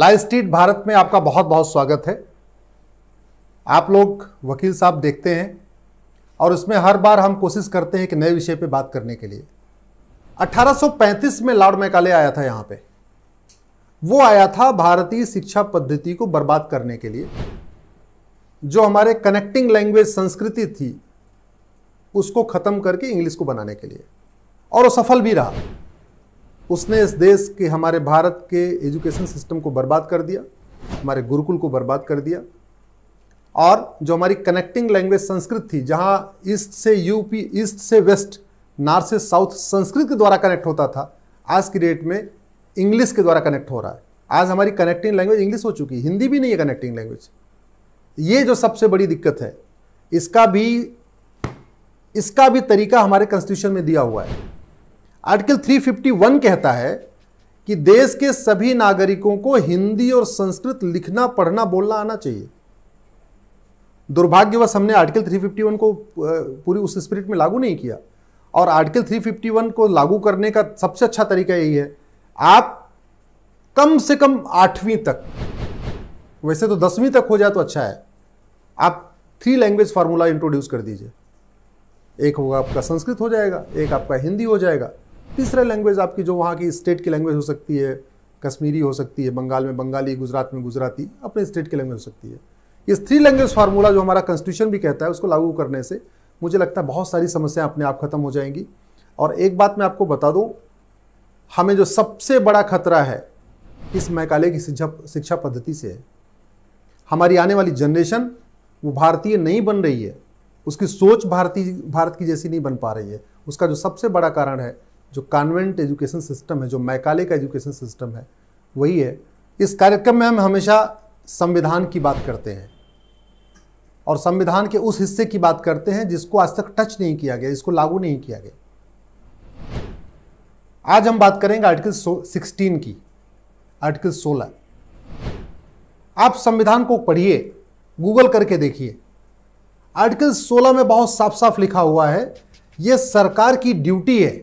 Live street Bharat में आपका बहुत बहुत स्वागत है आप लोग वकील साहब देखते हैं और उसमें हर बार हम कोशिश करते हैं कि नए विषय पे बात करने के लिए 1835 में लॉर्ड मैकाले आया था यहाँ पे वो आया था भारतीय शिक्षा पद्धति को बर्बाद करने के लिए जो हमारे कनेक्टिंग लैंग्वेज संस्कृति थी उसको ख़त्म करके इंग्लिश को बनाने के लिए और वो सफल भी रहा उसने इस देश के हमारे भारत के एजुकेशन सिस्टम को बर्बाद कर दिया हमारे गुरुकुल को बर्बाद कर दिया और जो हमारी कनेक्टिंग लैंग्वेज संस्कृत थी जहाँ ईस्ट से यूपी ईस्ट से वेस्ट नॉर्थ से साउथ संस्कृत के द्वारा कनेक्ट होता था आज की डेट में इंग्लिश के द्वारा कनेक्ट हो रहा है आज हमारी कनेक्टिंग लैंग्वेज इंग्लिश हो चुकी है हिंदी भी नहीं है कनेक्टिंग लैंग्वेज ये जो सबसे बड़ी दिक्कत है इसका भी इसका भी तरीका हमारे कॉन्स्टिट्यूशन में दिया हुआ है आर्टिकल 351 कहता है कि देश के सभी नागरिकों को हिंदी और संस्कृत लिखना पढ़ना बोलना आना चाहिए दुर्भाग्यवश हमने आर्टिकल 351 को पूरी उस स्पिरिट में लागू नहीं किया और आर्टिकल 351 को लागू करने का सबसे अच्छा तरीका यही है आप कम से कम आठवीं तक वैसे तो दसवीं तक हो जाए तो अच्छा है आप थ्री लैंग्वेज फार्मूला इंट्रोड्यूस कर दीजिए एक होगा आपका संस्कृत हो जाएगा एक आपका हिंदी हो जाएगा तीसरा लैंग्वेज आपकी जो वहाँ की स्टेट की लैंग्वेज हो सकती है कश्मीरी हो सकती है बंगाल में बंगाली गुजरात में गुजराती अपने स्टेट की लैंग्वेज हो सकती है इस थ्री लैंग्वेज फार्मूला जो हमारा कॉन्स्टिट्यूशन भी कहता है उसको लागू करने से मुझे लगता है बहुत सारी समस्याएं अपने आप ख़त्म हो जाएंगी और एक बात मैं आपको बता दूं हमें जो सबसे बड़ा खतरा है इस मैकाले की शिक्षा शिक्षा पद्धति से है हमारी आने वाली जनरेशन वो भारतीय नहीं बन रही है उसकी सोच भारतीय भारत की जैसी नहीं बन पा रही है उसका जो सबसे बड़ा कारण है जो कॉन्वेंट एजुकेशन सिस्टम है जो मैकाले का एजुकेशन सिस्टम है वही है इस कार्यक्रम में हम हमेशा संविधान की बात करते हैं और संविधान के उस हिस्से की बात करते हैं जिसको आज तक टच नहीं किया गया इसको लागू नहीं किया गया आज हम बात करेंगे आर्टिकल सिक्सटीन की आर्टिकल सोलह आप संविधान को पढ़िए गूगल करके देखिए आर्टिकल 16 में बहुत साफ साफ लिखा हुआ है ये सरकार की ड्यूटी है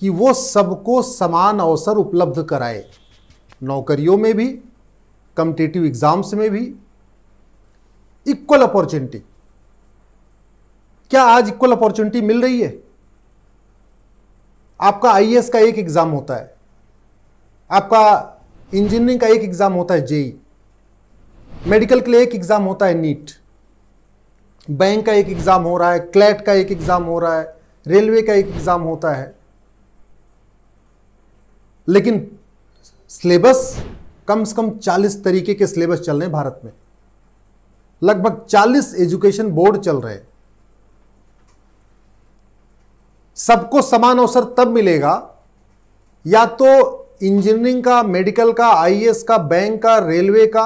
कि वो सबको समान अवसर उपलब्ध कराए नौकरियों में भी कम्पिटेटिव एग्जाम्स में भी इक्वल अपॉर्चुनिटी क्या आज इक्वल अपॉर्चुनिटी मिल रही है आपका आईएएस का एक एग्जाम होता है आपका इंजीनियरिंग का एक एग्जाम होता है जेई मेडिकल e e। के लिए एक एग्जाम होता है नीट बैंक का एक एग्जाम हो रहा है क्लैट का एक एग्जाम हो रहा है रेलवे का एक एग्जाम होता है लेकिन सिलेबस कम से कम 40 तरीके के सिलेबस चल रहे हैं भारत में लगभग 40 एजुकेशन बोर्ड चल रहे हैं सबको समान अवसर तब मिलेगा या तो इंजीनियरिंग का मेडिकल का आईएएस का बैंक का रेलवे का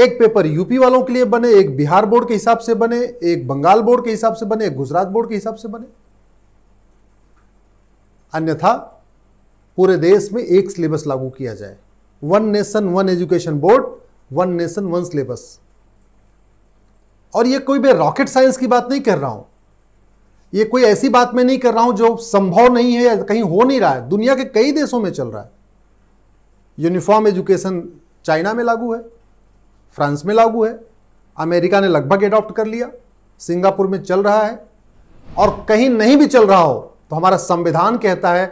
एक पेपर यूपी वालों के लिए बने एक बिहार बोर्ड के हिसाब से बने एक बंगाल बोर्ड के हिसाब से बने एक गुजरात बोर्ड के हिसाब से बने अन्यथा पूरे देश में एक सिलेबस लागू किया जाए one nation one education board one nation one syllabus और ये कोई मैं रॉकेट साइंस की बात नहीं कर रहा हूं ये कोई ऐसी बात मैं नहीं कर रहा हूं जो संभव नहीं है या कहीं हो नहीं रहा है दुनिया के कई देशों में चल रहा है यूनिफॉर्म एजुकेशन चाइना में लागू है फ्रांस में लागू है अमेरिका ने लगभग एडॉप्ट कर लिया सिंगापुर में चल रहा है और कहीं नहीं भी चल रहा हो तो हमारा संविधान कहता है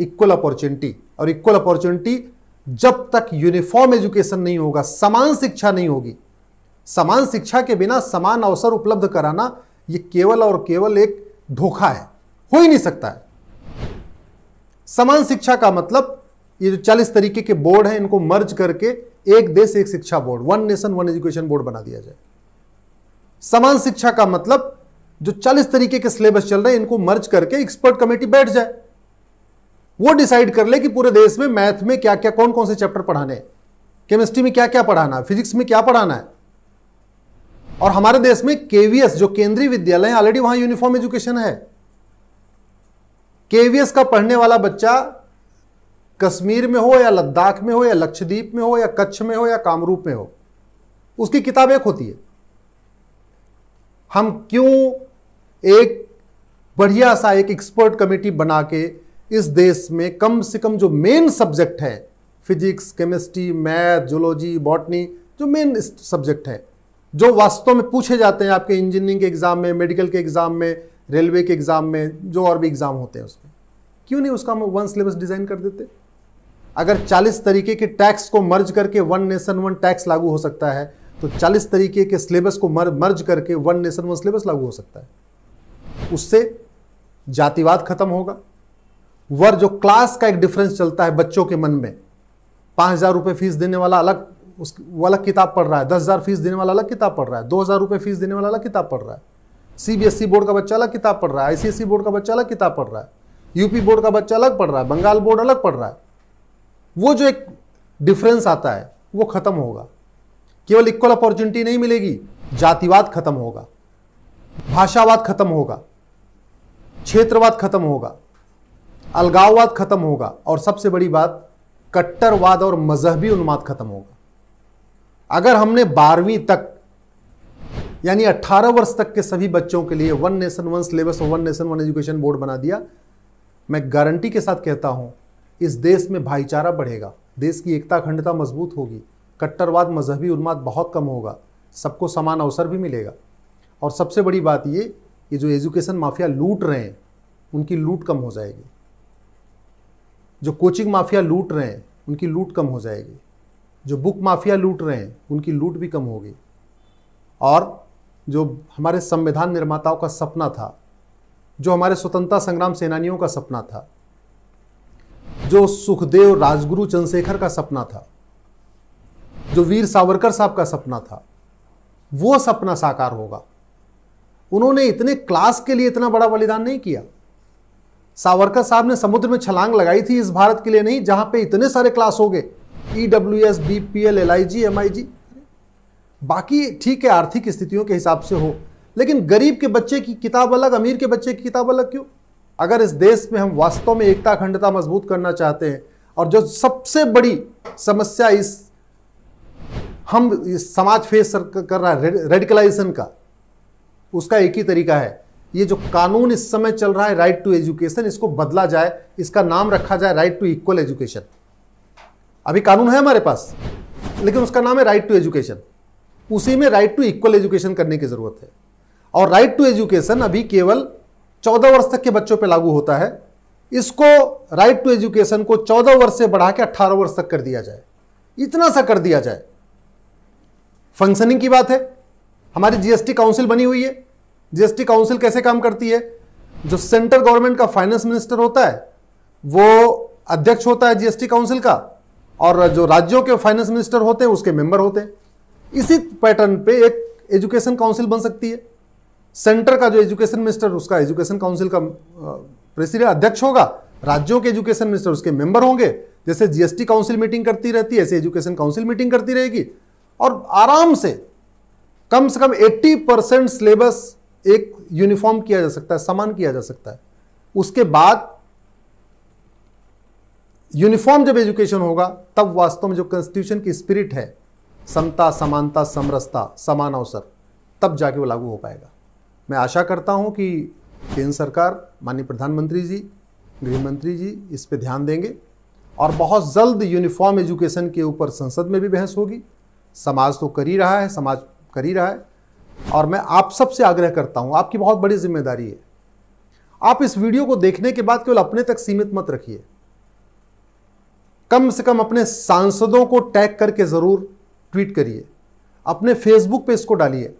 इक्वल अपॉर्चुनिटी और इक्वल अपॉर्चुनिटी जब तक यूनिफॉर्म एजुकेशन नहीं होगा समान शिक्षा नहीं होगी समान शिक्षा के बिना समान अवसर उपलब्ध कराना यह केवल और केवल एक धोखा है हो ही नहीं सकता है समान शिक्षा का मतलब ये जो चालीस तरीके के बोर्ड हैं इनको मर्ज करके एक देश एक शिक्षा board one nation one education board बना दिया जाए समान शिक्षा का मतलब जो चालीस तरीके के सिलेबस चल रहे हैं इनको मर्ज करके एक्सपर्ट कमेटी बैठ जाए वो डिसाइड कर ले कि पूरे देश में मैथ में क्या क्या कौन कौन से चैप्टर पढ़ाने केमिस्ट्री में क्या क्या पढ़ाना है फिजिक्स में क्या पढ़ाना है और हमारे देश में केवीएस जो केंद्रीय विद्यालय है ऑलरेडी वहां यूनिफॉर्म एजुकेशन है केवीएस का पढ़ने वाला बच्चा कश्मीर में हो या लद्दाख में हो या लक्षद्वीप में हो या कच्छ में हो या कामरूप में हो उसकी किताब एक होती है हम क्यों एक बढ़िया सा एक एक्सपर्ट कमेटी बना के इस देश में कम से कम जो मेन सब्जेक्ट है physics chemistry math zoology botany जो मेन सब्जेक्ट है जो वास्तव में पूछे जाते हैं आपके इंजीनियरिंग के एग्ज़ाम में मेडिकल के एग्ज़ाम में रेलवे के एग्ज़ाम में जो और भी एग्ज़ाम होते हैं उसमें क्यों नहीं उसका हम वन सिलेबस डिज़ाइन कर देते अगर 40 तरीके के टैक्स को मर्ज करके वन नेशन वन टैक्स लागू हो सकता है तो 40 तरीके के सिलेबस को मर, मर्ज करके वन नेशन वन सिलेबस लागू हो सकता है उससे जातिवाद खत्म होगा वर जो क्लास का एक डिफरेंस चलता है बच्चों के मन में पाँच हज़ार रुपये फीस देने वाला अलग उस वो अलग किताब पढ़ रहा है दस हज़ार फीस देने वाला अलग किताब पढ़ रहा है दो हज़ार रुपये फीस देने वाला अलग किताब पढ़ रहा है सीबीएसई बोर्ड e का बच्चा अलग किताब पढ़ रहा है आईसीएसई बोर्ड e का बच्चा अलग किताब पढ़ रहा है यूपी बोर्ड का बच्चा अलग पढ़ रहा है बंगाल बोर्ड अलग पढ़ रहा है वो जो एक डिफरेंस आता है वो खत्म होगा केवल इक्वल अपॉर्चुनिटी नहीं मिलेगी जातिवाद खत्म होगा भाषावाद खत्म होगा क्षेत्रवाद खत्म होगा अलगाववाद खत्म होगा और सबसे बड़ी बात कट्टरवाद और मजहबी उन्माद खत्म होगा अगर हमने बारहवीं तक यानी 18 वर्ष तक के सभी बच्चों के लिए वन नेशन वन सिलेबस और one nation one education board बना दिया मैं गारंटी के साथ कहता हूं इस देश में भाईचारा बढ़ेगा देश की एकता अखंडता मजबूत होगी कट्टरवाद मजहबी उन्माद बहुत कम होगा सबको समान अवसर भी मिलेगा और सबसे बड़ी बात ये कि जो एजुकेशन माफिया लूट रहे हैं उनकी लूट कम हो जाएगी जो कोचिंग माफिया लूट रहे हैं उनकी लूट कम हो जाएगी जो बुक माफिया लूट रहे हैं उनकी लूट भी कम होगी और जो हमारे संविधान निर्माताओं का सपना था जो हमारे स्वतंत्रता संग्राम सेनानियों का सपना था जो सुखदेव राजगुरु चंद्रशेखर का सपना था जो वीर सावरकर साहब का सपना था वो सपना साकार होगा उन्होंने इतने क्लास के लिए इतना बड़ा बलिदान नहीं किया सावरकर साहब ने समुद्र में छलांग लगाई थी इस भारत के लिए नहीं जहां पे इतने सारे क्लास हो गए E W S B P L L I G M I G बाकी ठीक है आर्थिक स्थितियों के हिसाब से हो लेकिन गरीब के बच्चे की किताब अलग अमीर के बच्चे की किताब अलग क्यों अगर इस देश में हम वास्तव में एकता अखंडता मजबूत करना चाहते हैं और जो सबसे बड़ी समस्या इस हम इस समाज फेस कर रहा है रेडिकलाइजेशन का उसका एक ही तरीका है ये जो कानून इस समय चल रहा है राइट टू एजुकेशन इसको बदला जाए इसका नाम रखा जाए राइट टू इक्वल एजुकेशन अभी कानून है हमारे पास लेकिन उसका नाम है राइट टू एजुकेशन उसी में राइट टू इक्वल एजुकेशन करने की ज़रूरत है और राइट टू एजुकेशन अभी केवल चौदह वर्ष तक के बच्चों पर लागू होता है इसको राइट टू एजुकेशन को चौदह वर्ष से बढ़ा के अट्ठारह वर्ष तक कर दिया जाए इतना सा कर दिया जाए फंक्शनिंग की बात है हमारी जीएसटी काउंसिल बनी हुई है जीएसटी काउंसिल कैसे काम करती है जो सेंट्रल गवर्नमेंट का फाइनेंस मिनिस्टर होता है वो अध्यक्ष होता है जीएसटी काउंसिल का और जो राज्यों के फाइनेंस मिनिस्टर होते हैं उसके मेंबर होते हैं इसी पैटर्न पे एक एजुकेशन काउंसिल बन सकती है सेंटर का जो एजुकेशन मिनिस्टर उसका एजुकेशन काउंसिल का प्रेसिडेंट अध्यक्ष होगा राज्यों के एजुकेशन मिनिस्टर उसके मेंबर होंगे जैसे जीएसटी काउंसिल मीटिंग करती रहती है ऐसे एजुकेशन काउंसिल मीटिंग करती रहेगी और आराम से कम से कम 80 परसेंट सिलेबस एक यूनिफॉर्म किया जा सकता है समान किया जा सकता है उसके बाद यूनिफॉर्म जब एजुकेशन होगा तब वास्तव में जो कॉन्स्टिट्यूशन की स्पिरिट है समता समानता समरसता समान अवसर तब जाके वो लागू हो पाएगा मैं आशा करता हूँ कि केंद्र सरकार माननीय प्रधानमंत्री जी गृहमंत्री जी इस पर ध्यान देंगे और बहुत जल्द यूनिफॉर्म एजुकेशन के ऊपर संसद में भी बहस होगी समाज तो कर ही रहा है समाज कर ही रहा है और मैं आप सबसे आग्रह करता हूं आपकी बहुत बड़ी जिम्मेदारी है आप इस वीडियो को देखने के बाद केवल अपने तक सीमित मत रखिए कम से कम अपने सांसदों को टैग करके ज़रूर ट्वीट करिए अपने फेसबुक पे इसको डालिए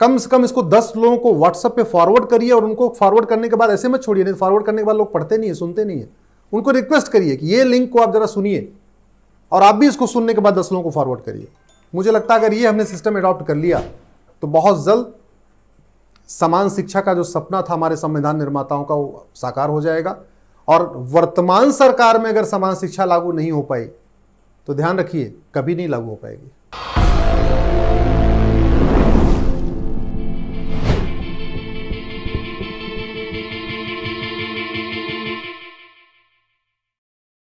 कम से कम इसको दस लोगों को व्हाट्सएप पे फॉरवर्ड करिए और उनको फॉरवर्ड करने के बाद ऐसे मत छोड़िए नहीं तो फॉरवर्ड करने के बाद लोग पढ़ते नहीं है सुनते नहीं है उनको रिक्वेस्ट करिए कि ये लिंक को आप ज़रा सुनिए और आप भी इसको सुनने के बाद दस लोगों को फॉरवर्ड करिए मुझे लगता है अगर ये हमने सिस्टम अडॉप्ट कर लिया तो बहुत जल्द समान शिक्षा का जो सपना था हमारे संविधान निर्माताओं का वो साकार हो जाएगा और वर्तमान सरकार में अगर समान शिक्षा लागू नहीं हो पाई तो ध्यान रखिए कभी नहीं लागू हो पाएगी